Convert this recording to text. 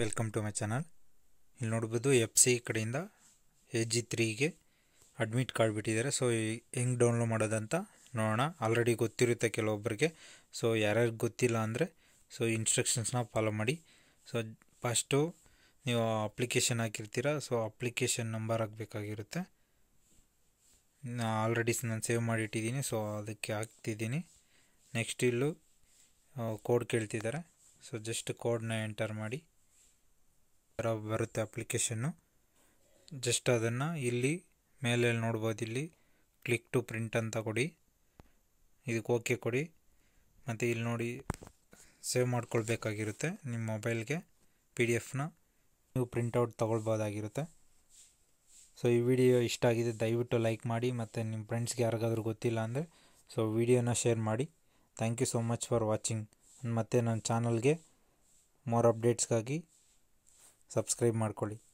welcome to my channel ಇಲ್ಲಿ ನೋಡ್ಬೋದು F C ಕಡೆಯಿಂದ ಎ ಜಿ ತ್ರೀಗೆ ಅಡ್ಮಿಟ್ ಕಾರ್ಡ್ ಬಿಟ್ಟಿದ್ದಾರೆ ಸೊ ಹೆಂಗೆ ಡೌನ್ಲೋಡ್ ಮಾಡೋದಂತ ನೋಡೋಣ ಆಲ್ರೆಡಿ ಗೊತ್ತಿರುತ್ತೆ ಕೆಲವೊಬ್ಬರಿಗೆ ಸೊ ಯಾರ್ಯಾರು ಗೊತ್ತಿಲ್ಲ ಅಂದರೆ ಸೊ ಇನ್ಸ್ಟ್ರಕ್ಷನ್ಸ್ನ ಫಾಲೋ ಮಾಡಿ ಸೊ ಫಸ್ಟು ನೀವು ಅಪ್ಲಿಕೇಶನ್ ಹಾಕಿರ್ತೀರ ಸೊ ಅಪ್ಲಿಕೇಶನ್ ನಂಬರ್ ಹಾಕಬೇಕಾಗಿರುತ್ತೆ ಆಲ್ರೆಡಿ ನಾನು ಸೇವ್ ಮಾಡಿಟ್ಟಿದ್ದೀನಿ ಸೊ ಅದಕ್ಕೆ ಹಾಕ್ತಿದ್ದೀನಿ ನೆಕ್ಸ್ಟ್ ಇಲ್ಲೂ ಕೋಡ್ ಕೇಳ್ತಿದ್ದಾರೆ ಸೊ ಜಸ್ಟ್ ಕೋಡನ್ನ ಎಂಟರ್ ಮಾಡಿ ಥರ ಬರುತ್ತೆ ಅಪ್ಲಿಕೇಶನ್ನು ಜಸ್ಟ್ ಅದನ್ನು ಇಲ್ಲಿ ಮೇಲೆ ನೋಡ್ಬೋದು ಇಲ್ಲಿ ಕ್ಲಿಕ್ ಟು ಪ್ರಿಂಟ್ ಅಂತ ಕೊಡಿ ಇದಕ್ಕೆ ಓಕೆ ಕೊಡಿ ಮತ್ತು ಇಲ್ಲಿ ನೋಡಿ ಸೇವ್ ಮಾಡ್ಕೊಳ್ಬೇಕಾಗಿರುತ್ತೆ ನಿಮ್ಮ ಮೊಬೈಲ್ಗೆ ಪಿ ಡಿ ಎಫ್ನ ನೀವು ಪ್ರಿಂಟೌಟ್ ತೊಗೊಳ್ಬೋದಾಗಿರುತ್ತೆ ಸೊ ಈ ವಿಡಿಯೋ ಇಷ್ಟ ಆಗಿದೆ ದಯವಿಟ್ಟು ಲೈಕ್ ಮಾಡಿ ಮತ್ತು ನಿಮ್ಮ ಫ್ರೆಂಡ್ಸ್ಗೆ ಯಾರಿಗಾದ್ರೂ ಗೊತ್ತಿಲ್ಲ ಅಂದರೆ ಸೊ ವಿಡಿಯೋನ ಶೇರ್ ಮಾಡಿ thank you so much for watching ಮತ್ತು ನನ್ನ ಚಾನಲ್ಗೆ ಮೋರ್ ಅಪ್ಡೇಟ್ಸ್ಗಾಗಿ ಸಬ್ಸ್ಕ್ರೈಬ್ ಮಾಡ್ಕೊಳ್ಳಿ